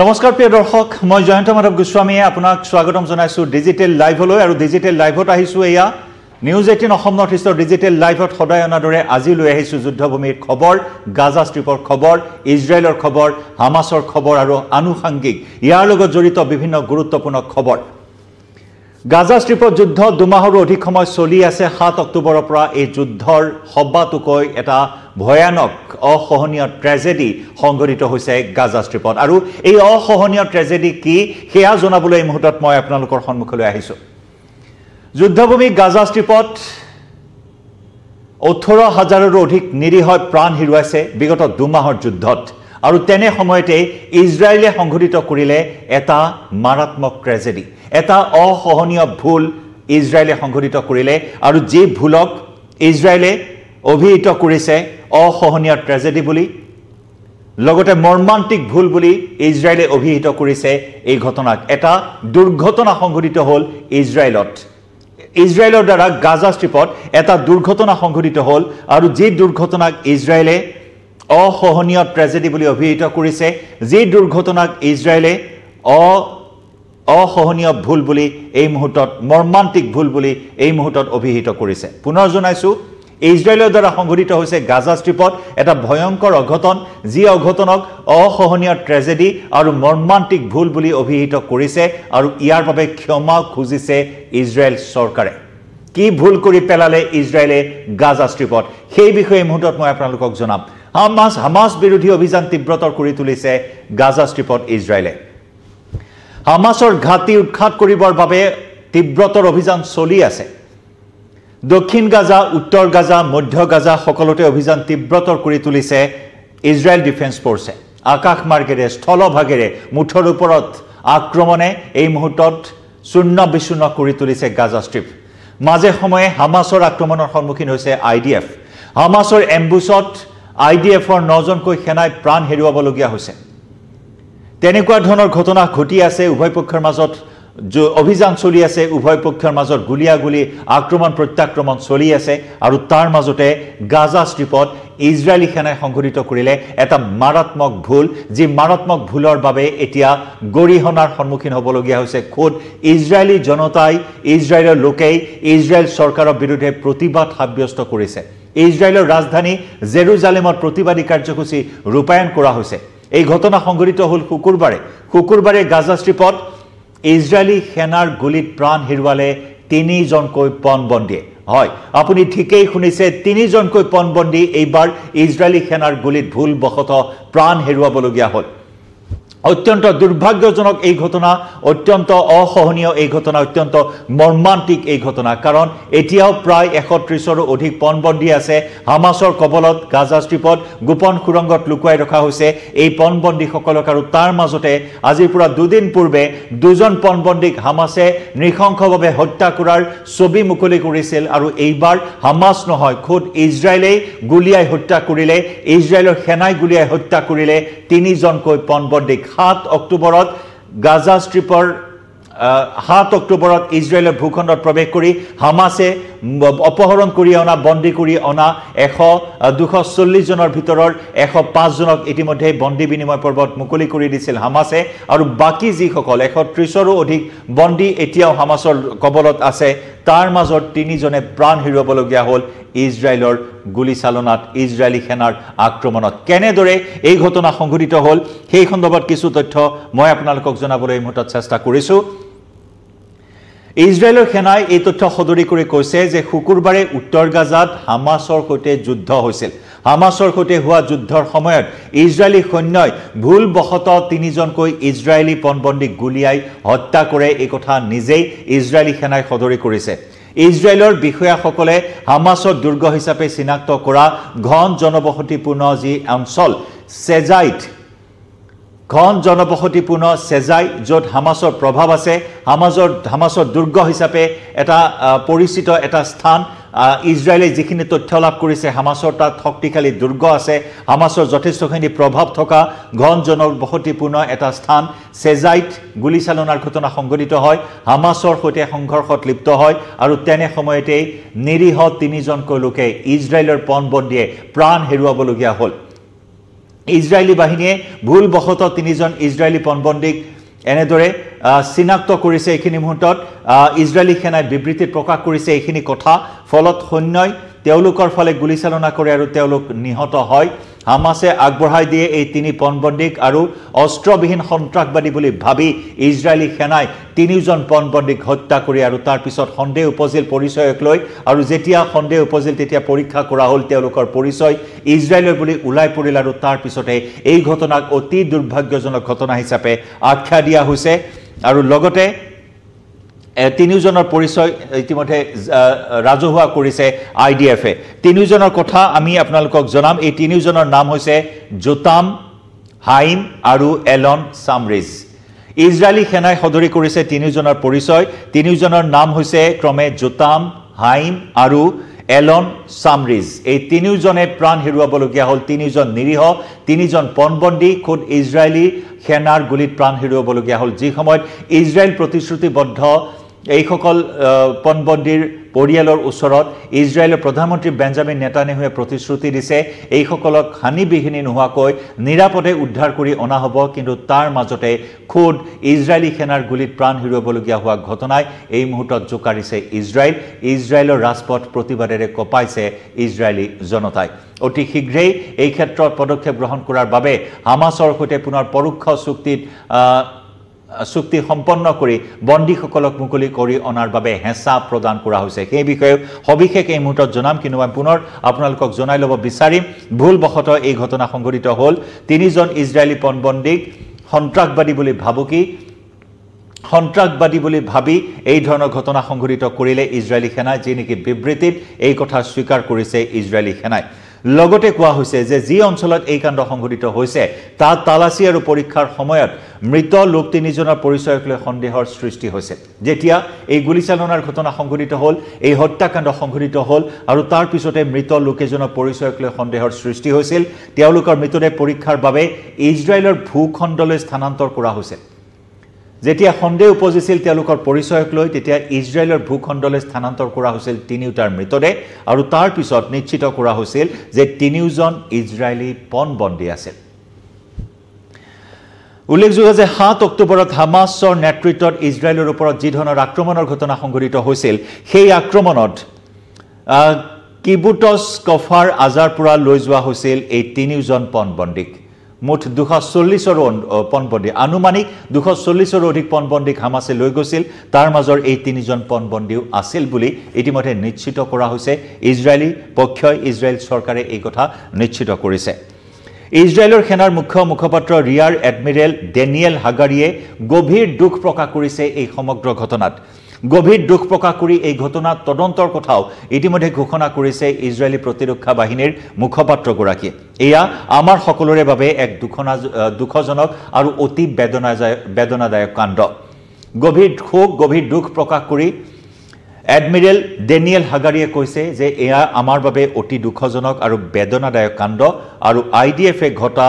নমস্কাৰ প্ৰিয় দৰ্শক মই জয়ন্ত মাধৱ গোস্বামীয়ে আপোনাক স্বাগতম জনাইছোঁ ডিজিটেল লাইভলৈ আৰু ডিজিটেল লাইভত আহিছোঁ এয়া নিউজ এইটিন অসম নৰ্থ ইষ্টৰ ডিজিটেল লাইভত সদায় অনাৰ দৰে আজি লৈ আহিছোঁ যুদ্ধভূমিৰ খবৰ গাজা ষ্ট্ৰীপৰ খবৰ ইজৰাইলৰ খবৰ হামাছৰ খবৰ আৰু আনুষাংগিক ইয়াৰ লগত জড়িত বিভিন্ন গুৰুত্বপূৰ্ণ খবৰ গাজা ষ্ট্ৰীপত যুদ্ধ দুমাহৰো অধিক সময় চলি আছে সাত অক্টোবৰৰ পৰা এই যুদ্ধৰ সব্বাতোকৈ এটা ভয়ানক অসহনীয় ট্ৰেজেডি সংঘটিত হৈছে গাজা ষ্ট্ৰীপত আৰু এই অসহনীয় ট্ৰেজেডি কি সেয়া জনাবলৈ এই মুহূৰ্তত মই আপোনালোকৰ সন্মুখলৈ আহিছোঁ যুদ্ধভূমি গাজা ষ্ট্ৰীপত ওঠৰ হাজাৰৰো অধিক নিৰীহ প্ৰাণ হেৰুৱাইছে বিগত দুমাহৰ যুদ্ধত আৰু তেনে সময়তেই ইজৰাইলে সংঘটিত কৰিলে এটা মাৰাত্মক ট্ৰেজেডি এটা অসহনীয় ভুল ইজৰাইলে সংঘটিত কৰিলে আৰু যি ভুলক ইজৰাইলে অভিহিত কৰিছে অসহনীয় ট্ৰেজেডি বুলি লগতে মৰ্মান্তিক ভুল বুলি ইজৰাইলে অভিহিত কৰিছে এই ঘটনাক এটা দুৰ্ঘটনা সংঘটিত হ'ল ইজৰাইলত ইজৰাইলৰ দ্বাৰা গাজা ষ্ট্ৰীপত এটা দুৰ্ঘটনা সংঘটিত হ'ল আৰু যি দুৰ্ঘটনাক ইজৰাইলে অসহনীয় ট্ৰেজেডি বুলি অভিহিত কৰিছে যি দুৰ্ঘটনাক ইজৰাইলে অ অসহনীয় ভুল বুলি এই মুহূৰ্তত মৰ্মান্তিক ভুল বুলি এই মুহূৰ্তত অভিহিত কৰিছে পুনৰ জনাইছোঁ ইজৰাইলৰ দ্বাৰা সংঘটিত হৈছে গাজা ষ্ট্ৰীপত এটা ভয়ংকৰ অঘটন যি অঘটনক অসহনীয় ট্ৰেজেডি আৰু মৰ্মান্তিক ভুল বুলি অভিহিত কৰিছে আৰু ইয়াৰ বাবে ক্ষমা খুজিছে ইজৰাইল চৰকাৰে কি ভুল কৰি পেলালে ইজৰাইলে গাজা ষ্ট্ৰীপত সেই বিষয়ে এই মুহূৰ্তত মই আপোনালোকক জনাম হামাছ হামাছ বিৰোধী অভিযান তীব্ৰতৰ কৰি তুলিছে গাজা ষ্ট্ৰীপত ইজৰাইলে হামাছৰ ঘাটি উৎখাত কৰিবৰ বাবে তীব্ৰতৰ অভিযান চলি আছে দক্ষিণ গাজা উত্তৰ গাজা মধ্য গাজা সকলোতে অভিযান তীব্ৰতৰ কৰি তুলিছে ইজৰাইল ডিফেন্স ফৰ্চে আকাশমাৰ্গেৰে স্থলভাগেৰে মুঠৰ ওপৰত আক্ৰমণে এই মুহূৰ্তত চূৰ্ণ বিচূৰ্ণ কৰি তুলিছে গাজা ষ্ট্ৰীপ মাজে সময়ে হামাছৰ আক্ৰমণৰ সন্মুখীন হৈছে আই ডি এফ হামাছৰ এম্বুছত আই ডি এফৰ নজনকৈ সেনাই প্ৰাণ হেৰুৱাবলগীয়া হৈছে তেনেকুৱা ধৰণৰ ঘটনা ঘটি আছে উভয় পক্ষৰ মাজত অভিযান চলি আছে উভয় পক্ষৰ মাজত গুলীয়াগুলি আক্ৰমণ প্ৰত্যাক্ৰমণ চলি আছে আৰু তাৰ মাজতে গাজা ষ্ট্ৰীপত ইজৰাইলী সেনাই সংঘটিত কৰিলে এটা মাৰাত্মক ভুল যি মাৰাত্মক ভুলৰ বাবে এতিয়া গৰিহণাৰ সন্মুখীন হ'বলগীয়া হৈছে খোদ ইজৰাইলী জনতাই ইজৰাইলৰ লোকেই ইজৰাইল চৰকাৰৰ বিৰুদ্ধে প্ৰতিবাদ সাব্যস্ত কৰিছে ইজৰাইলৰ ৰাজধানী জেৰুজালেমত প্ৰতিবাদী কাৰ্যসূচী ৰূপায়ণ কৰা হৈছে এই ঘটনা সংঘটিত হ'ল শুকুৰবাৰে শুকুৰবাৰে গাজাশ্ৰীপত ইজৰাইলী সেনাৰ গুলীত প্ৰাণ হেৰুৱালে তিনিজনকৈ পণবন্দীয়ে হয় আপুনি ঠিকেই শুনিছে তিনিজনকৈ পণবন্দী এইবাৰ ইজৰাইলী সেনাৰ গুলীত ভুলবশতঃ প্ৰাণ হেৰুৱাবলগীয়া হ'ল অত্যন্ত দুৰ্ভাগ্যজনক এই ঘটনা অত্যন্ত অসহনীয় এই ঘটনা অত্যন্ত মৰ্মান্তিক এই ঘটনা কাৰণ এতিয়াও প্ৰায় এশ ত্ৰিছৰো অধিক পণবন্দী আছে হামাছৰ কবলত গাজাষ্ট্ৰীপত গোপন সুৰংগত লুকুৱাই ৰখা হৈছে এই পণবন্দীসকলক আৰু তাৰ মাজতে আজিৰ পৰা দুদিন পূৰ্বে দুজন পণবন্দীক হামাছে নৃশংসভাৱে হত্যা কৰাৰ ছবি মুকলি কৰিছিল আৰু এইবাৰ হামাছ নহয় খোদ ইজৰাইলেই গুলীয়াই হত্যা কৰিলে ইজৰাইলৰ সেনাই গুলীয়াই হত্যা কৰিলে তিনিজনকৈ পণবন্দীক সাত অক্টোবৰত গাজা ষ্ট্ৰিপৰ সাত অক্টোবৰত ইজৰাইলৰ ভূখণ্ডত প্ৰৱেশ কৰি হামাছে অপহৰণ কৰি অনা বন্দী কৰি অনা এশ দুশ চল্লিছজনৰ ভিতৰৰ এশ পাঁচজনক ইতিমধ্যে বন্দী বিনিময় পৰ্বত মুকলি কৰি দিছিল হামাছে আৰু বাকী যিসকল এশ ত্ৰিছৰো অধিক বন্দী এতিয়াও হামাছৰ কবলত আছে তাৰ মাজত তিনিজনে প্ৰাণ হেৰুৱাবলগীয়া হ'ল ইজৰাইলৰ গুলীচালনাত ইজৰাইলী সেনাৰ আক্ৰমণত কেনেদৰে এই ঘটনা সংঘটিত হ'ল সেই সন্দৰ্ভত কিছু তথ্য মই আপোনালোকক জনাবলৈ এই মুহূৰ্তত চেষ্টা কৰিছোঁ ইজৰাইলৰ সেনাই এই তথ্য সদৰি কৰি কৈছে যে শুকুৰবাৰে উত্তৰ গাজাত হামাছৰ সৈতে যুদ্ধ হৈছিল হামাছৰ সৈতে হোৱা যুদ্ধৰ সময়ত ইজৰাইলী সৈন্যই ভুলবশতঃ তিনিজনকৈ ইজৰাইলী পণবন্দীক গুলীয়াই হত্যা কৰে এই কথা নিজেই ইজৰাইলী সেনাই সদৰি কৰিছে ইজৰাইলৰ বিষয়াসকলে হামাছক দুৰ্গ হিচাপে চিনাক্ত কৰা ঘন জনবসতিপূৰ্ণ যি অঞ্চল চেজাইট ঘন জনবসতিপূৰ্ণ চেজাই য'ত হামাছৰ প্ৰভাৱ আছে হামাজৰ হামাছৰ দুৰ্গ হিচাপে এটা পৰিচিত এটা স্থান ইজৰাইলে যিখিনি তথ্য লাভ কৰিছে হামাছৰ তাত শক্তিশালী দুৰ্গ আছে হামাছৰ যথেষ্টখিনি প্ৰভাৱ থকা ঘন জনবসতিপূৰ্ণ এটা স্থান চেজাইত গুলীচালনাৰ ঘটনা সংঘটিত হয় হামাছৰ সৈতে সংঘৰ্ষত লিপ্ত হয় আৰু তেনে সময়তেই নিৰীহ তিনিজনকৈ লোকে ইজৰাইলৰ পণবন্দীয়ে প্ৰাণ হেৰুৱাবলগীয়া হ'ল ইজৰাইলী বাহিনীয়ে ভুলবশতঃ তিনিজন ইজৰাইলী পণবন্দীক এনেদৰে চিনাক্ত কৰিছে এইখিনি মুহূৰ্তত ইজৰাইলী সেনাই বিবৃতিত প্ৰকাশ কৰিছে এইখিনি কথা ফলত সৈন্যই তেওঁলোকৰ ফালে গুলীচালনা কৰে আৰু তেওঁলোক নিহত হয় হামাছে আগবঢ়াই দিয়ে এই তিনি পণবন্দীক আৰু অস্ত্ৰবিহীন সন্ত্ৰাসবাদী বুলি ভাবি ইজৰাইলী সেনাই তিনিওজন পণবন্দীক হত্যা কৰি আৰু তাৰপিছত সন্দেহ উপজিল পৰিচয়ক লৈ আৰু যেতিয়া সন্দেহ উপজিল তেতিয়া পৰীক্ষা কৰা হ'ল তেওঁলোকৰ পৰিচয় ইজৰাইলৰ বুলি ওলাই পৰিল আৰু তাৰপিছতে এই ঘটনাক অতি দুৰ্ভাগ্যজনক ঘটনা হিচাপে আখ্যা দিয়া হৈছে আৰু লগতে তিনিওজনৰ পৰিচয় ইতিমধ্যে ৰাজহুৱা কৰিছে আই ডি এফে তিনিওজনৰ কথা আমি আপোনালোকক জনাম এই তিনিওজনৰ নাম হৈছে জোতাম হাইম আৰু এলন চামৰিজ ইজৰাইলী সেনাই সদৰি কৰিছে তিনিওজনৰ পৰিচয় তিনিওজনৰ নাম হৈছে ক্ৰমে জোতাম হাইম আৰু এলন চামৰিজ এই তিনিওজনে প্ৰাণ হেৰুৱাবলগীয়া হ'ল তিনিওজন নিৰীহ তিনিজন পণবন্দী খোদ ইজৰাইলী সেনাৰ গুলীত প্ৰাণ হেৰুৱাবলগীয়া হ'ল যি সময়ত ইজৰাইল প্ৰতিশ্ৰুতিবদ্ধ এইসকল পণবন্দীৰ পৰিয়ালৰ ওচৰত ইজৰাইলৰ প্ৰধানমন্ত্ৰী বেঞ্জামিন নেতানেহুৱে প্ৰতিশ্ৰুতি দিছে এইসকলক হানি হানিবিহিনি নোহোৱাকৈ নিৰাপদে উদ্ধাৰ কৰি অনা হ'ব কিন্তু তাৰ মাজতে খুদ ইজৰাইলী সেনাৰ গুলীত প্ৰাণ হেৰুৱাবলগীয়া হোৱা ঘটনাই এই মুহূৰ্তত জোকাৰিছে ইজৰাইল ইজৰাইলৰ ৰাজপথ প্ৰতিবাদেৰে কঁপাইছে ইজৰাইলী জনতাই অতি শীঘ্ৰেই এই ক্ষেত্ৰত পদক্ষেপ গ্ৰহণ কৰাৰ বাবে হামাছৰ সৈতে পুনৰ পৰোক্ষ চুক্তিত চুক্তি সম্পন্ন কৰি বন্দীসকলক মুকলি কৰি অনাৰ বাবে হেঁচা প্ৰদান কৰা হৈছে সেই বিষয়ে সবিশেষ এই মুহূৰ্তত জনাম কিন্তু মই পুনৰ আপোনালোকক জনাই ল'ব বিচাৰিম ভুলবশতঃ এই ঘটনা সংঘটিত হ'ল তিনিজন ইজৰাইলী পণবন্দীক সন্ত্ৰাসবাদী বুলি ভাবুকি সন্ত্ৰাসবাদী বুলি ভাবি এই ধৰণৰ ঘটনা সংঘটিত কৰিলে ইজৰাইলী সেনাই যি নেকি বিবৃতিত এই কথা স্বীকাৰ কৰিছে ইজৰাইলী সেনাই লগতে কোৱা হৈছে যে যি অঞ্চলত এই কাণ্ড সংঘটিত হৈছে তাত তালাচী আৰু পৰীক্ষাৰ সময়ত মৃত লোক তিনিজনৰ পৰিচয়ক লৈ সন্দেহৰ সৃষ্টি হৈছে যেতিয়া এই গুলীচালনাৰ ঘটনা সংঘটিত হ'ল এই হত্যাকাণ্ড সংঘটিত হ'ল আৰু তাৰ পিছতে মৃত এজনৰ পৰিচয়ক লৈ সন্দেহৰ সৃষ্টি হৈছিল তেওঁলোকৰ মৃতদেহ পৰীক্ষাৰ বাবে ইজৰাইলৰ ভূখণ্ডলৈ স্থানান্তৰ কৰা হৈছে যেতিয়া সন্দেহ উপজিছিল তেওঁলোকৰ পৰিচয়ক লৈ তেতিয়া ইজৰাইলৰ ভূখণ্ডলৈ স্থানান্তৰ কৰা হৈছিল তিনিওটাৰ মৃতদেহ আৰু তাৰ পিছত নিশ্চিত কৰা হৈছিল যে তিনিওজন ইজৰাইলী পণবন্দী আছিল উল্লেখযোগ্য যে সাত অক্টোবৰত হামাছৰ নেতৃত্বত ইজৰাইলৰ ওপৰত যিধৰণৰ আক্ৰমণৰ ঘটনা সংঘটিত হৈছিল সেই আক্ৰমণত কিবুটছ কফাৰ আজাৰ পৰা লৈ যোৱা হৈছিল এই তিনিওজন পণবন্দীক মুঠ দুশ চল্লিছৰো পণবন্দী আনুমানিক দুশ চল্লিছৰো অধিক পণবন্দীক হামাছে লৈ গৈছিল তাৰ মাজৰ এই তিনিজন পণবন্দীও আছিল বুলি ইতিমধ্যে নিশ্চিত কৰা হৈছে ইজৰাইলী পক্ষই ইজৰাইল চৰকাৰে এই কথা নিশ্চিত কৰিছে ইজৰাইলৰ সেনাৰ মুখ্য মুখপাত্ৰ ৰিয়াৰ এডমিৰেল ডেনিয়েল হাগাৰীয়ে গভীৰ দুখ প্ৰকাশ কৰিছে এই সমগ্ৰ ঘটনাত গভীৰ দুখ প্ৰকাশ কৰি এই ঘটনা তদন্তৰ কথাও ইতিমধ্যে ঘোষণা কৰিছে ইজৰাইলী প্ৰতিৰক্ষা বাহিনীৰ মুখপাত্ৰগৰাকীয়ে এয়া আমাৰ সকলোৰে বাবে এক দুখনা দুখজনক আৰু অতি বেদনাদায় বেদনাদায়ক কাণ্ড গভীৰ শোক গভীৰ দুখ প্ৰকাশ কৰি এডমিৰেল ডেনিয়েল হাগাৰীয়ে কৈছে যে এয়া আমাৰ বাবে অতি দুখজনক আৰু বেদনাদায়ক কাণ্ড আৰু আই ডি এফে ঘটা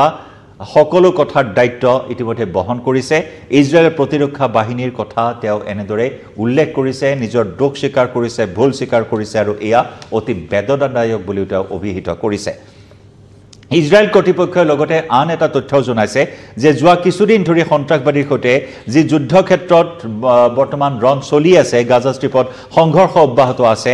সকলো কথাৰ দায়িত্ব ইতিমধ্যে বহন কৰিছে ইজৰাইল প্ৰতিৰক্ষা বাহিনীৰ কথা তেওঁ এনেদৰে উল্লেখ কৰিছে নিজৰ দোষ স্বীকাৰ কৰিছে ভুল স্বীকাৰ কৰিছে আৰু এয়া অতি বেদনাদায়ক বুলিও তেওঁ অভিহিত কৰিছে ইজৰাইল কৰ্তৃপক্ষই লগতে আন এটা তথ্যও জনাইছে যে যোৱা কিছুদিন ধৰি সন্ত্ৰাসবাদীৰ সৈতে যি যুদ্ধক্ষেত্ৰত বৰ্তমান ৰং চলি আছে গাজাষ্ট্ৰীপত সংঘৰ্ষ অব্যাহত আছে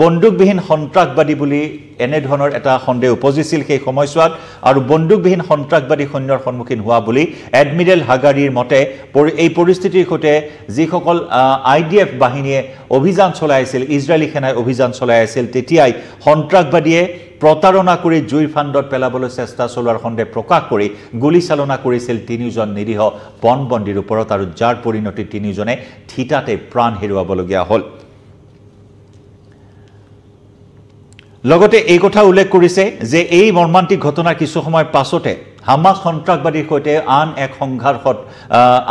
বন্দুকবিহীন সন্ত্ৰাসবাদী বুলি এনেধৰণৰ এটা সন্দেহ উপজিছিল সেই সময়ছোৱাত আৰু বন্দুকবিহীন সন্ত্ৰাসবাদী সৈন্যৰ সন্মুখীন হোৱা বুলি এডমিৰেল হাগাৰীৰ মতে পৰি এই পৰিস্থিতিৰ সৈতে যিসকল আই ডি এফ বাহিনীয়ে অভিযান চলাই আছিল ইজৰাইলী সেনাই অভিযান চলাই আছিল তেতিয়াই সন্ত্ৰাসবাদীয়ে প্ৰতাৰণা কৰি জুইৰ ফাণ্ডত পেলাবলৈ চেষ্টা চলোৱাৰ সন্দেহ প্ৰকাশ কৰি গুলীচালনা কৰিছিল তিনিওজন নিৰীহ বনবন্দীৰ ওপৰত আৰু যাৰ পৰিণতি তিনিওজনে থিতাতে প্ৰাণ হেৰুৱাবলগীয়া হ'ল লগতে এই কথা উল্লেখ কৰিছে যে এই মৰ্মান্তিক ঘটনাৰ কিছু সময় পাছতে হামাক সন্ত্ৰাসবাদীৰ সৈতে আন এক সংঘাৰ্ষত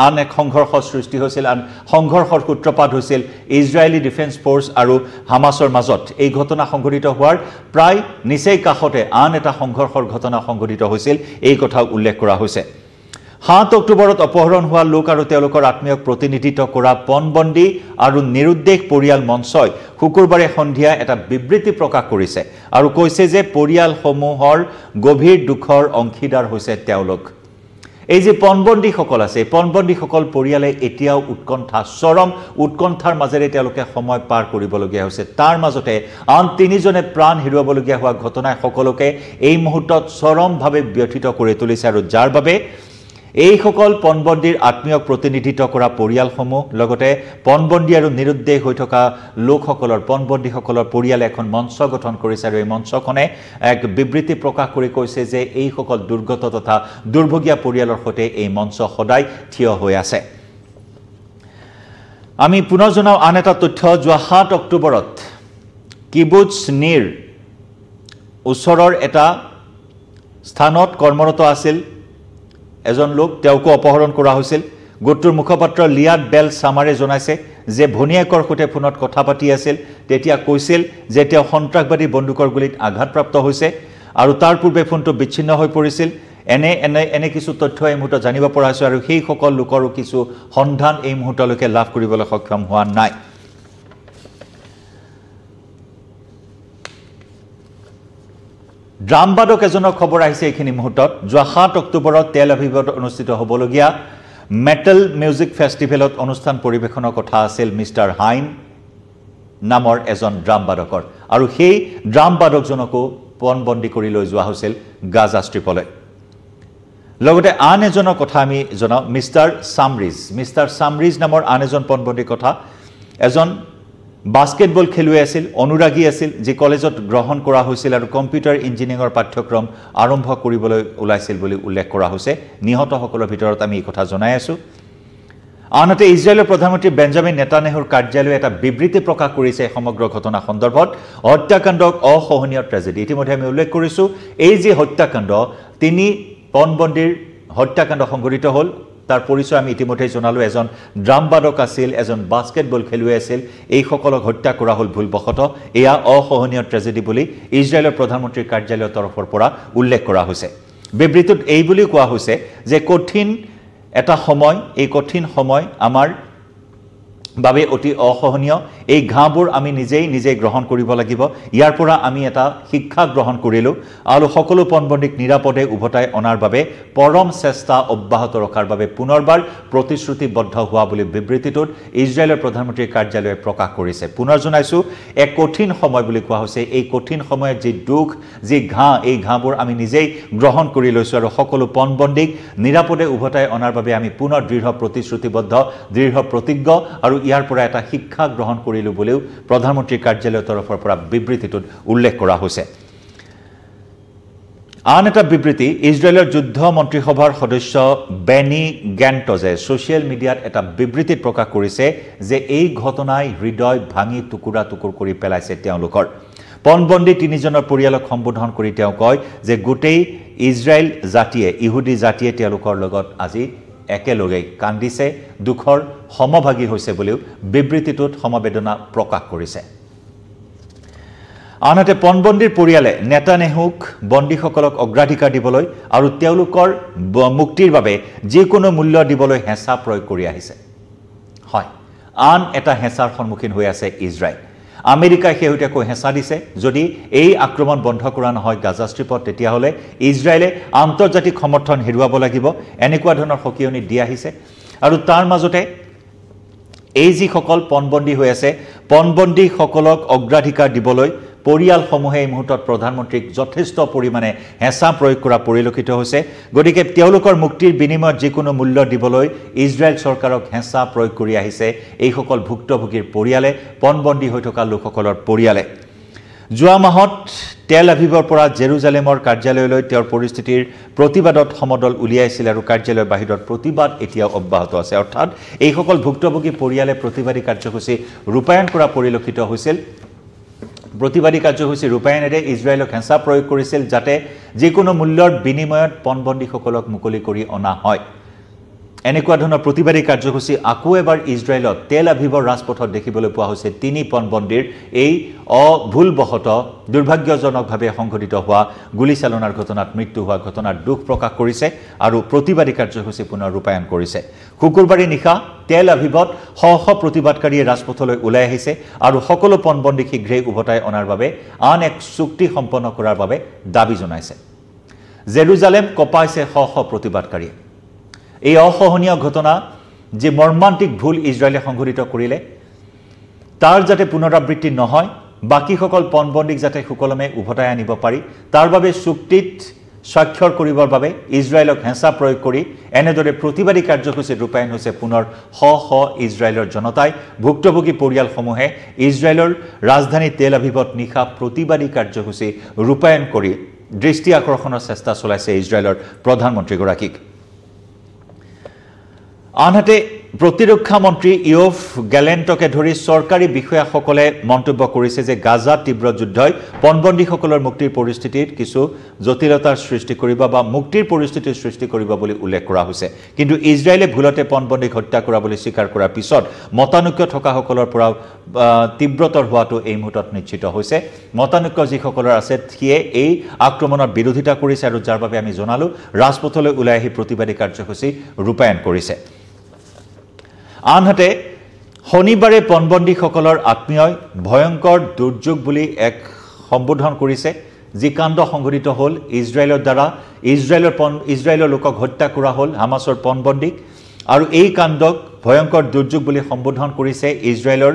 আন এক সংঘৰ্ষৰ সৃষ্টি হৈছিল আন সংঘৰ্ষৰ সূত্ৰপাত হৈছিল ইজৰাইলী ডিফেন্স ফ'ৰ্চ আৰু হামাছৰ মাজত এই ঘটনা সংঘটিত হোৱাৰ প্ৰায় নিচেই কাষতে আন এটা সংঘৰ্ষৰ ঘটনা সংঘটিত হৈছিল এই কথা উল্লেখ কৰা হৈছে সাত অক্টোবৰত অপহৰণ হোৱা লোক আৰু তেওঁলোকৰ আত্মীয়ক প্ৰতিনিধিত্ব কৰা পনবন্দী আৰু নিৰুদ্দেশ পৰিয়াল মঞ্চই শুকুৰবাৰে সন্ধিয়া এটা বিবৃতি প্ৰকাশ কৰিছে আৰু কৈছে যে পৰিয়ালসমূহৰ গভীৰ দুখৰ অংশীদাৰ হৈছে তেওঁলোক এই যে পনবন্দীসকল আছে এই পণবন্দীসকল পৰিয়ালে এতিয়াও উৎকণ্ঠা চৰম উৎকণ্ঠাৰ মাজেৰে তেওঁলোকে সময় পাৰ কৰিবলগীয়া হৈছে তাৰ মাজতে আন তিনিজনে প্ৰাণ হেৰুৱাবলগীয়া হোৱা ঘটনাই সকলোকে এই মুহূৰ্তত চৰমভাৱে ব্যথিত কৰি তুলিছে আৰু যাৰ বাবে এইসকল পণবন্দীৰ আত্মীয়ক প্ৰতিনিধিত্ব কৰা পৰিয়ালসমূহ লগতে পণবন্দী আৰু নিৰুদ্দেশ হৈ থকা লোকসকলৰ পণবন্দীসকলৰ পৰিয়ালে এখন মঞ্চ গঠন কৰিছে আৰু এই মঞ্চখনে এক বিবৃতি প্ৰকাশ কৰি কৈছে যে এইসকল দুৰ্গত তথা দুৰ্ভগীয়া পৰিয়ালৰ সৈতে এই মঞ্চ সদায় থিয় হৈ আছে আমি পুনৰ জনাওঁ আন এটা তথ্য যোৱা সাত অক্টোবৰত কিবুজ নিৰ ওচৰৰ এটা স্থানত কৰ্মৰত আছিল এজন লোক তেওঁকো অপহৰণ কৰা হৈছিল গোটটোৰ মুখপাত্ৰ লিয়াট বেল চামাৰে জনাইছে যে ভনীয়েকৰ সৈতে ফোনত কথা পাতি আছিল তেতিয়া কৈছিল যে তেওঁ সন্ত্ৰাসবাদী বন্দুকৰ গুলীত আঘাতপ্ৰাপ্ত হৈছে আৰু তাৰ পূৰ্বে ফোনটো বিচ্ছিন্ন হৈ পৰিছিল এনে এনে এনে কিছু তথ্য এই মুহূৰ্তত জানিব পৰা হৈছে আৰু সেইসকল লোকৰো কিছু সন্ধান এই মুহূৰ্তলৈকে লাভ কৰিবলৈ সক্ষম হোৱা নাই ড্ৰামবাদক এজনৰ খবৰ আহিছে এইখিনি মুহূৰ্তত যোৱা সাত অক্টোবৰত তেল অভিভাৱত অনুষ্ঠিত হ'বলগীয়া মেটেল মিউজিক ফেষ্টিভেলত অনুষ্ঠান পৰিৱেশনৰ কথা আছিল মিষ্টাৰ হাইন নামৰ এজন ড্ৰামবাদকৰ আৰু সেই ড্ৰামবাদকজনকো পণবন্দী কৰি লৈ যোৱা হৈছিল গাজা ষ্ট্ৰীপলৈ লগতে আন এজনৰ কথা আমি জনাওঁ মিষ্টাৰ চামৰিজ মিষ্টাৰ চামৰিজ নামৰ আন এজন পণবন্দীৰ কথা এজন বাস্কেটবল খেলুৱৈ আছিল অনুৰাগী আছিল যি কলেজত গ্ৰহণ কৰা হৈছিল আৰু কম্পিউটাৰ ইঞ্জিনিয়াৰিঙৰ পাঠ্যক্ৰম আৰম্ভ কৰিবলৈ ওলাইছিল বুলি উল্লেখ কৰা হৈছে নিহতসকলৰ ভিতৰত আমি এই কথা জনাই আছোঁ আনহাতে ইজৰাইলৰ প্ৰধানমন্ত্ৰী বেঞ্জামিন নেতানেহুৰ কাৰ্যালয়ে এটা বিবৃতি প্ৰকাশ কৰিছে সমগ্ৰ ঘটনা সন্দৰ্ভত হত্যাকাণ্ডক অসহনীয় ট্ৰেজেডি ইতিমধ্যে আমি উল্লেখ কৰিছোঁ এই যি হত্যাকাণ্ড তিনি পণবন্দীৰ হত্যাকাণ্ড সংঘটিত হ'ল তাৰ পৰিচয় আমি ইতিমধ্যে জনালোঁ এজন ড্ৰামবাদক আছিল এজন বাস্কেটবল খেলুৱৈ আছিল এইসকলক হত্যা কৰা হ'ল ভুলবশতঃ এয়া অসহনীয় ট্ৰেজেডি বুলি ইজৰাইলৰ প্ৰধানমন্ত্ৰীৰ কাৰ্যালয়ৰ তৰফৰ পৰা উল্লেখ কৰা হৈছে বিবৃতিত এই বুলিও কোৱা হৈছে যে কঠিন এটা সময় এই কঠিন সময় আমাৰ বাবে অতি অসহনীয় এই ঘাঁহবোৰ আমি নিজেই নিজেই গ্ৰহণ কৰিব লাগিব ইয়াৰ পৰা আমি এটা শিক্ষা গ্ৰহণ কৰিলোঁ আৰু সকলো পণবন্দীক নিৰাপদে উভতাই অনাৰ বাবে পৰম চেষ্টা অব্যাহত ৰখাৰ বাবে পুনৰবাৰ প্ৰতিশ্ৰুতিবদ্ধ হোৱা বুলি বিবৃতিটোত ইজৰাইলৰ প্ৰধানমন্ত্ৰীৰ কাৰ্যালয়ে প্ৰকাশ কৰিছে পুনৰ জনাইছোঁ এক কঠিন সময় বুলি কোৱা হৈছে এই কঠিন সময়ত যি দুখ যি ঘাঁহ এই ঘাঁহবোৰ আমি নিজেই গ্ৰহণ কৰি লৈছোঁ আৰু সকলো পণবন্দীক নিৰাপদে উভতাই অনাৰ বাবে আমি পুনৰ দৃঢ় প্ৰতিশ্ৰুতিবদ্ধ দৃঢ় প্ৰতিজ্ঞ আৰু ইয়াৰ পৰা এটা শিক্ষা গ্ৰহণ কৰি কৰিলোঁ বুলিও প্ৰধানমন্ত্ৰীৰ কাৰ্যালয়ৰ তৰফৰ পৰা বিবৃতিটোত উল্লেখ কৰা হৈছে আন এটা বিবৃতি ইজৰাইলৰ যুদ্ধ মন্ত্ৰীসভাৰ সদস্য বেনি গেণ্টজে ছ'চিয়েল মিডিয়াত এটা বিবৃতিত প্ৰকাশ কৰিছে যে এই ঘটনাই হৃদয় ভাঙি টুকুৰা টুকুৰ কৰি পেলাইছে তেওঁলোকৰ পণবন্দী তিনিজনৰ পৰিয়ালক সম্বোধন কৰি তেওঁ কয় যে গোটেই ইজৰাইল জাতিয়ে ইহুদী জাতিয়ে তেওঁলোকৰ লগত আজি একেলগেই কান্দিছে দুখৰ সমভাগী হৈছে বুলিও বিবৃতিটোত সমবেদনা প্ৰকাশ কৰিছে আনহাতে পণবন্দীৰ পৰিয়ালে নেতা নেহুক বন্দীসকলক অগ্ৰাধিকাৰ দিবলৈ আৰু তেওঁলোকৰ মুক্তিৰ বাবে যিকোনো মূল্য দিবলৈ হেঁচা প্ৰয়োগ কৰি আহিছে হয় আন এটা হেঁচাৰ সন্মুখীন হৈ আছে ইজৰাইল আমেৰিকাই শেহতীয়াকৈ হেঁচা দিছে যদি এই আক্ৰমণ বন্ধ কৰা নহয় গাজা ষ্ট্ৰীপত তেতিয়াহলে ইজৰাইলে আন্তৰ্জাতিক সমৰ্থন হেৰুৱাব লাগিব এনেকুৱা ধৰণৰ সকিয়নি দি আহিছে আৰু তাৰ মাজতে এই যিসকল পণবন্দী হৈ আছে পণবন্দীসকলক অগ্ৰাধিকাৰ দিবলৈ পৰিয়ালসমূহে এই মুহূৰ্তত প্ৰধানমন্ত্ৰীক যথেষ্ট পৰিমাণে হেঁচা প্ৰয়োগ কৰা পৰিলক্ষিত হৈছে গতিকে তেওঁলোকৰ মুক্তিৰ বিনিময়ত যিকোনো মূল্য দিবলৈ ইজৰাইল চৰকাৰক হেঁচা প্ৰয়োগ কৰি আহিছে এইসকল ভুক্তভোগীৰ পৰিয়ালে পণবন্দী হৈ থকা লোকসকলৰ পৰিয়ালে যোৱা মাহত তেল আভিভৰ পৰা জেৰুজালেমৰ কাৰ্যালয়লৈ তেওঁৰ পৰিস্থিতিৰ প্ৰতিবাদত সমদল উলিয়াইছিল আৰু কাৰ্যালয়ৰ বাহিৰত প্ৰতিবাদ এতিয়াও অব্যাহত আছে অৰ্থাৎ এইসকল ভুক্তভোগী পৰিয়ালে প্ৰতিবাদী কাৰ্যসূচী ৰূপায়ণ কৰা পৰিলক্ষিত হৈছিল প্ৰতিবাদী কাৰ্যসূচী ৰূপায়ণেৰে ইজৰাইলক হেঁচা প্ৰয়োগ কৰিছিল যাতে যিকোনো মূল্যৰ বিনিময়ত পণবন্দীসকলক মুকলি কৰি অনা হয় এনেকুৱা ধৰণৰ প্ৰতিবাদী কাৰ্যসূচী আকৌ এবাৰ ইজৰাইলত তেল আভিভৰ ৰাজপথত দেখিবলৈ পোৱা হৈছে তিনি পণবন্দীৰ এই অভুলবশত দুৰ্ভাগ্যজনকভাৱে সংঘটিত হোৱা গুলীচালনাৰ ঘটনাত মৃত্যু হোৱা ঘটনাত দুখ প্ৰকাশ কৰিছে আৰু প্ৰতিবাদী কাৰ্যসূচী পুনৰ ৰূপায়ণ কৰিছে শুকুৰবাৰী নিশা তেল আভিভত শ শ প্ৰতিবাদকাৰীয়ে ৰাজপথলৈ ওলাই আহিছে আৰু সকলো পণবন্দী শীঘ্ৰেই উভতাই অনাৰ বাবে আন এক চুক্তি সম্পন্ন কৰাৰ বাবে দাবী জনাইছে জেৰুজালেম কপাইছে শ শ প্ৰতিবাদকাৰীয়ে এই অসহনীয় ঘটনা যি মৰ্মান্তিক ভুল ইজৰাইলে সংঘটিত কৰিলে তাৰ যাতে পুনৰাবৃত্তি নহয় বাকীসকল পণবন্দীক যাতে সুকলমে উভতাই আনিব পাৰি তাৰ বাবে চুক্তিত স্বাক্ষৰ কৰিবৰ বাবে ইজৰাইলক হেঁচা প্ৰয়োগ কৰি এনেদৰে প্ৰতিবাদী কাৰ্যসূচীত ৰূপায়ণ হৈছে পুনৰ শ শ ইজৰাইলৰ জনতাই ভুক্তভোগী পৰিয়ালসমূহে ইজৰাইলৰ ৰাজধানী তেল আভিভত নিশা প্ৰতিবাদী কাৰ্যসূচী ৰূপায়ণ কৰি দৃষ্টি আকৰ্ষণৰ চেষ্টা চলাইছে ইজৰাইলৰ প্ৰধানমন্ত্ৰীগৰাকীক আনহাতে প্ৰতিৰক্ষা মন্ত্ৰী ইউফ গেলেণ্টকে ধৰি চৰকাৰী বিষয়াসকলে মন্তব্য কৰিছে যে গাজা তীব্ৰ যুদ্ধই পণবন্দীসকলৰ মুক্তিৰ পৰিস্থিতিত কিছু জটিলতাৰ সৃষ্টি কৰিব বা মুক্তিৰ পৰিস্থিতিৰ সৃষ্টি কৰিব বুলি উল্লেখ কৰা হৈছে কিন্তু ইজৰাইলে ভুলতে পণবন্দীক হত্যা কৰা বুলি স্বীকাৰ কৰাৰ পিছত মতানৈক্য থকাসকলৰ পৰাও তীব্ৰতৰ হোৱাটো এই মুহূৰ্তত নিশ্চিত হৈছে মতানৈক্য যিসকলৰ আছে সিয়ে এই আক্ৰমণৰ বিৰোধিতা কৰিছে আৰু যাৰ বাবে আমি জনালোঁ ৰাজপথলৈ ওলাই আহি প্ৰতিবাদী কাৰ্যসূচী ৰূপায়ণ কৰিছে আনহাতে শনিবাৰে পণবন্দীসকলৰ আত্মীয়ই ভয়ংকৰ দুৰ্যোগ বুলি এক সম্বোধন কৰিছে যি কাণ্ড সংঘটিত হ'ল ইজৰাইলৰ দ্বাৰা ইজৰাইলৰ পন ইজৰাইলৰ লোকক হত্যা কৰা হ'ল হামাছৰ পণবন্দীক আৰু এই কাণ্ডক ভয়ংকৰ দুৰ্যোগ বুলি সম্বোধন কৰিছে ইজৰাইলৰ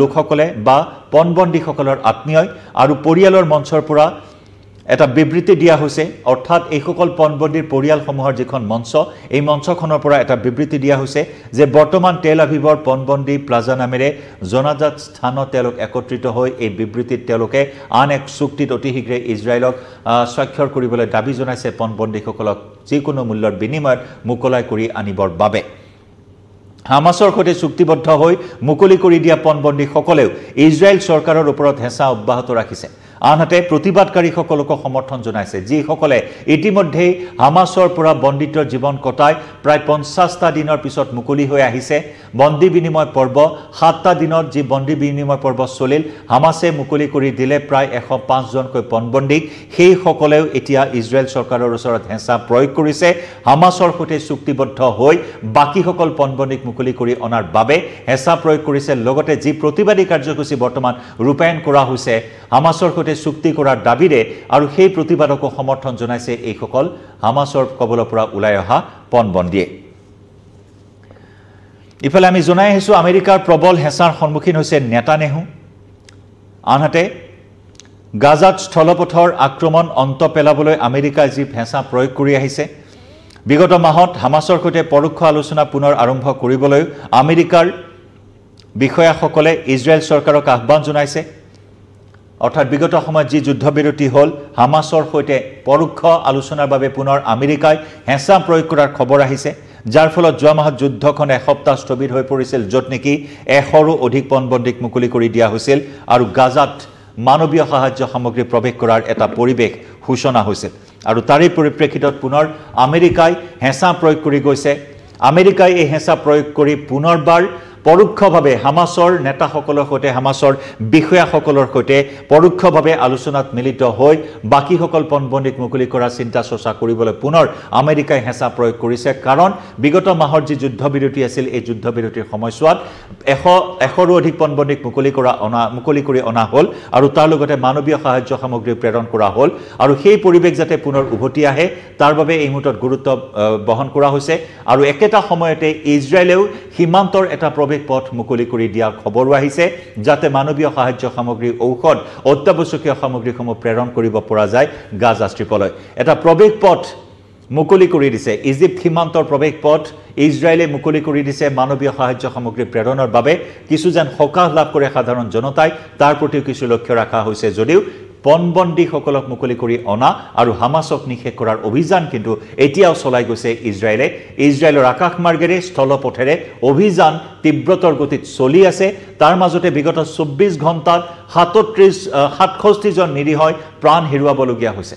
লোকসকলে বা পণবন্দীসকলৰ আত্মীয়ই আৰু পৰিয়ালৰ মঞ্চৰ পৰা এটা বিবৃতি দিয়া হৈছে অৰ্থাৎ এইসকল পণবন্দীৰ পৰিয়ালসমূহৰ যিখন মঞ্চ এই মঞ্চখনৰ পৰা এটা বিবৃতি দিয়া হৈছে যে বৰ্তমান তেল আভিভৰ পণবন্দী প্লাজা নামেৰে জনাজাত স্থানত তেওঁলোক একত্ৰিত হৈ এই বিবৃতিত তেওঁলোকে আন এক চুক্তিত অতি শীঘ্ৰে ইজৰাইলক স্বাক্ষৰ কৰিবলৈ দাবী জনাইছে পণবন্দীসকলক যিকোনো মূল্যৰ বিনিময়ত মোকলাই কৰি আনিবৰ বাবে হামাছৰ সৈতে চুক্তিবদ্ধ হৈ মুকলি কৰি দিয়া পণবন্দীসকলেও ইজৰাইল চৰকাৰৰ ওপৰত হেঁচা অব্যাহত ৰাখিছে আনহাতে প্ৰতিবাদকাৰীসকলকো সমৰ্থন জনাইছে যিসকলে ইতিমধ্যেই হামাছৰ পৰা বন্দিত জীৱন কটাই প্ৰায় পঞ্চাছটা দিনৰ পিছত মুকলি হৈ আহিছে বন্দী বিনিময় পৰ্ব সাতটা দিনত যি বন্দী বিনিময় পৰ্ব চলিল হামাছে মুকলি কৰি দিলে প্ৰায় এশ পাঁচজনকৈ পণবন্দীক সেইসকলেও এতিয়া ইজৰাইল চৰকাৰৰ ওচৰত হেঁচা প্ৰয়োগ কৰিছে হামাছৰ সৈতে চুক্তিবদ্ধ হৈ বাকীসকল পণবন্দীক মুকলি কৰি অনাৰ বাবে হেঁচা প্ৰয়োগ কৰিছে লগতে যি প্ৰতিবাদী কাৰ্যসূচী বৰ্তমান ৰূপায়ণ কৰা হৈছে হামাছৰ সৈতে ইতিমধ্যে চুক্তি কৰাৰ দাবীৰে আৰু সেই প্ৰতিবাদকো সমৰ্থন জনাইছে এইসকল হামাছৰ কবলৰ পৰা ওলাই অহা পণবন্দীয়ে ইফালে আমি জনাই আহিছোঁ আমেৰিকাৰ প্ৰবল হেঁচাৰ সন্মুখীন হৈছে নেতানেহু আনহাতে গাজাত স্থলপথৰ আক্ৰমণ অন্ত পেলাবলৈ আমেৰিকাই যি হেঁচা প্ৰয়োগ কৰি আহিছে বিগত মাহত হামাছৰ সৈতে পৰোক্ষ আলোচনা পুনৰ আৰম্ভ কৰিবলৈ আমেৰিকাৰ বিষয়াসকলে ইজৰাইল চৰকাৰক আহ্বান জনাইছে অৰ্থাৎ বিগত সময়ত যি যুদ্ধবিৰতি হ'ল হামাছৰ সৈতে পৰোক্ষ আলোচনাৰ বাবে পুনৰ আমেৰিকাই হেঁচা প্ৰয়োগ কৰাৰ খবৰ আহিছে যাৰ ফলত যোৱা মাহত যুদ্ধখন এসপ্তাহ স্থগিত হৈ পৰিছিল য'ত নেকি এশৰো অধিক পণবন্দীক মুকলি কৰি দিয়া হৈছিল আৰু গাজাত মানৱীয় সাহায্য সামগ্ৰী প্ৰৱেশ কৰাৰ এটা পৰিৱেশ সূচনা হৈছিল আৰু তাৰে পৰিপ্ৰেক্ষিতত পুনৰ আমেৰিকাই হেঁচা প্ৰয়োগ কৰি গৈছে আমেৰিকাই এই হেঁচা প্ৰয়োগ কৰি পুনৰবাৰ পৰোক্ষভাৱে হামাছৰ নেতাসকলৰ সৈতে হামাছৰ বিষয়াসকলৰ সৈতে পৰোক্ষভাৱে আলোচনাত মিলিত হৈ বাকীসকল পণবন্দীক মুকলি কৰাৰ চিন্তা চৰ্চা কৰিবলৈ পুনৰ আমেৰিকাই হেঁচা প্ৰয়োগ কৰিছে কাৰণ বিগত মাহৰ যি যুদ্ধ বিৰতি আছিল এই যুদ্ধ বিৰতিৰ সময়ছোৱাত এশ এশৰো অধিক পণবন্দীক মুকলি কৰা অনা মুকলি কৰি অনা হ'ল আৰু তাৰ লগতে মানৱীয় সাহায্য সামগ্ৰী প্ৰেৰণ কৰা হ'ল আৰু সেই পৰিৱেশ যাতে পুনৰ উভতি আহে তাৰ বাবে এই মুহূৰ্তত গুৰুত্ব বহন কৰা হৈছে আৰু একেটা সময়তে ইজৰাইলেও সীমান্তৰ এটা প্ৰৱেশ প্ৰৱেশ পথ মুকলি কৰি দিয়াৰ খবৰো আহিছে যাতে মানৱীয় সাহায্য সামগ্ৰী ঔষধ অত্যাৱশ্যকীয় সামগ্ৰীসমূহ প্ৰেৰণ কৰিব পৰা যায় গাজা ষ্ট্ৰীপলৈ এটা প্ৰৱেশ পথ মুকলি কৰি দিছে ইজিপ্ত সীমান্তৰ প্ৰৱেশ পথ ইজৰাইলে মুকলি কৰি দিছে মানৱীয় সাহায্য সামগ্ৰী প্ৰেৰণৰ বাবে কিছু যেন সকাহ লাভ কৰে সাধাৰণ জনতাই তাৰ প্ৰতিও কিছু লক্ষ্য ৰখা হৈছে যদিও পণবন্দীসকলক মুকলি কৰি অনা আৰু হামাছক নিষেধ কৰাৰ অভিযান কিন্তু এতিয়াও চলাই গৈছে ইজৰাইলে ইজৰাইলৰ আকাশমাৰ্গেৰে স্থলপথেৰে অভিযান তীব্ৰতৰ গতিত চলি আছে তাৰ মাজতে বিগত চৌব্বিছ ঘণ্টাত সাতত্ৰিছ সাতষষ্ঠিজন নিৰীহই প্ৰাণ হেৰুৱাবলগীয়া হৈছে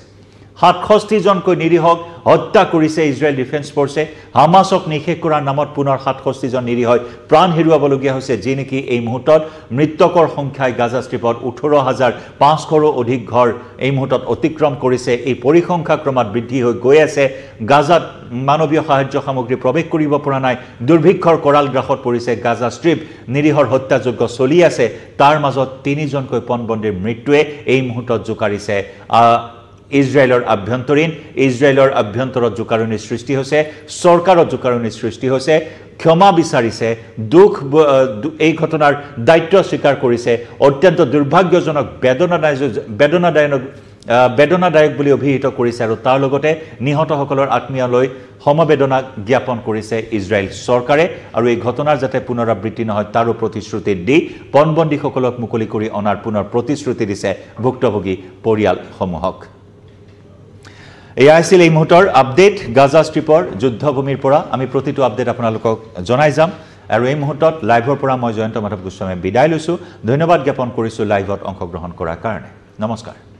সাতষষ্ঠিজনকৈ নিৰীহক হত্যা কৰিছে ইজৰাইল ডিফেন্স ফৰ্চে হামাছক নিষেধ কৰাৰ নামত পুনৰ সাতষষ্ঠিজন নিৰীহয় প্ৰাণ হেৰুৱাবলগীয়া হৈছে যি নেকি এই মুহূৰ্তত মৃতকৰ সংখ্যাই গাজাষ্ট্ৰীপত ওঠৰ হাজাৰ পাঁচশৰো অধিক ঘৰ এই মুহূৰ্তত অতিক্ৰম কৰিছে এই পৰিসংখ্যা ক্ৰমাৎ বৃদ্ধি হৈ গৈ আছে গাজাত মানৱীয় সাহায্য সামগ্ৰী প্ৰৱেশ কৰিব পৰা নাই দুৰ্ভিক্ষৰ কৰাল গ্ৰাসত পৰিছে গাজা ষ্ট্ৰীপ নিৰীহৰ হত্যাযজ্ঞ চলি আছে তাৰ মাজত তিনিজনকৈ পণবন্দীৰ মৃত্যুৱে এই মুহূৰ্তত জোকাৰিছে ইজৰাইলৰ আভ্যন্তৰীণ ইজৰাইলৰ আভ্যন্তৰত জোকাৰণিৰ সৃষ্টি হৈছে চৰকাৰত জোকাৰণিৰ সৃষ্টি হৈছে ক্ষমা বিচাৰিছে দুখ এই ঘটনাৰ দায়িত্ব স্বীকাৰ কৰিছে অত্যন্ত দুৰ্ভাগ্যজনক বেদনাদায় বেদনাদায়ক বেদনাদায়ক বুলি অভিহিত কৰিছে আৰু তাৰ লগতে নিহতসকলৰ আত্মীয়লৈ সমবেদনা জ্ঞাপন কৰিছে ইজৰাইল চৰকাৰে আৰু এই ঘটনাৰ যাতে পুনৰাবৃত্তি নহয় তাৰো প্ৰতিশ্ৰুতি দি পণবন্দীসকলক মুকলি কৰি অনাৰ পুনৰ প্ৰতিশ্ৰুতি দিছে ভুক্তভোগী পৰিয়ালসমূহক এয়া আছিল এই মুহূৰ্তৰ আপডেট গাজা ষ্ট্ৰীপৰ যুদ্ধভূমিৰ পৰা আমি প্ৰতিটো আপডেট আপোনালোকক জনাই যাম আৰু এই মুহূৰ্তত লাইভৰ পৰা মই জয়ন্ত মাধৱ গোস্বামীয়ে বিদায় লৈছোঁ ধন্যবাদ জ্ঞাপন কৰিছোঁ লাইভত অংশগ্ৰহণ কৰাৰ কাৰণে নমস্কাৰ